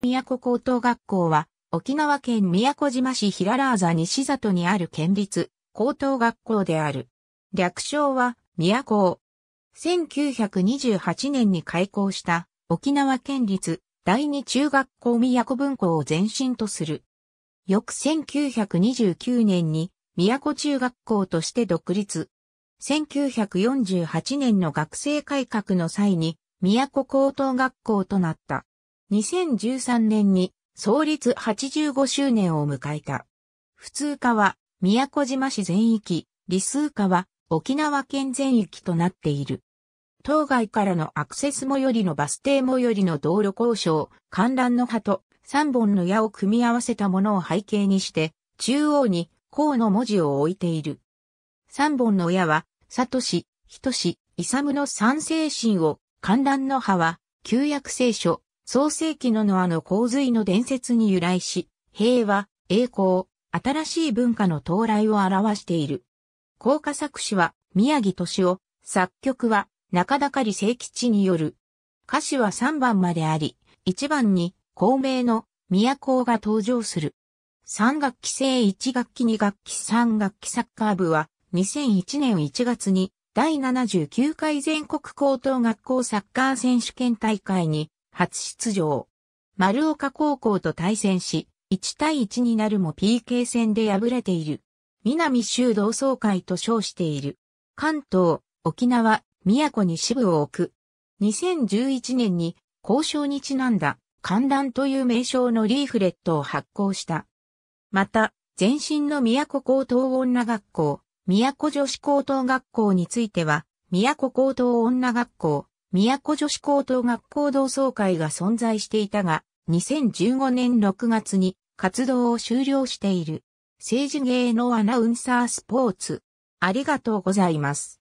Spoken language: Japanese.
宮古高等学校は、沖縄県宮古島市平良座西里にある県立高等学校である。略称は、宮古。1928年に開校した沖縄県立第二中学校宮古分校を前身とする。翌1929年に宮古中学校として独立。1948年の学生改革の際に宮古高等学校となった。2013年に創立85周年を迎えた。普通科は宮古島市全域、理数科は沖縄県全域となっている。当該からのアクセス最寄りのバス停最寄りの道路交渉、観覧の葉と3本の矢を組み合わせたものを背景にして、中央にうの文字を置いている。三本の矢は、里ト人ヒイサムの三精神を、観覧の葉は、旧約聖書、創世紀のノアの洪水の伝説に由来し、平和、栄光、新しい文化の到来を表している。効果作詞は宮城敏夫、作曲は中田狩聖吉による。歌詞は3番まであり、1番に孔明の都が登場する。3学期制1学期2学期3学期サッカー部は2001年1月に第79回全国高等学校サッカー選手権大会に初出場。丸岡高校と対戦し、1対1になるも PK 戦で敗れている。南州同窓会と称している。関東、沖縄、宮古に支部を置く。2011年に交渉にちなんだ観覧という名称のリーフレットを発行した。また、前身の宮古高等女学校、宮古女子高等学校については、宮古高等女学校、都女子高等学校同窓会が存在していたが、2015年6月に活動を終了している。政治芸能アナウンサースポーツ。ありがとうございます。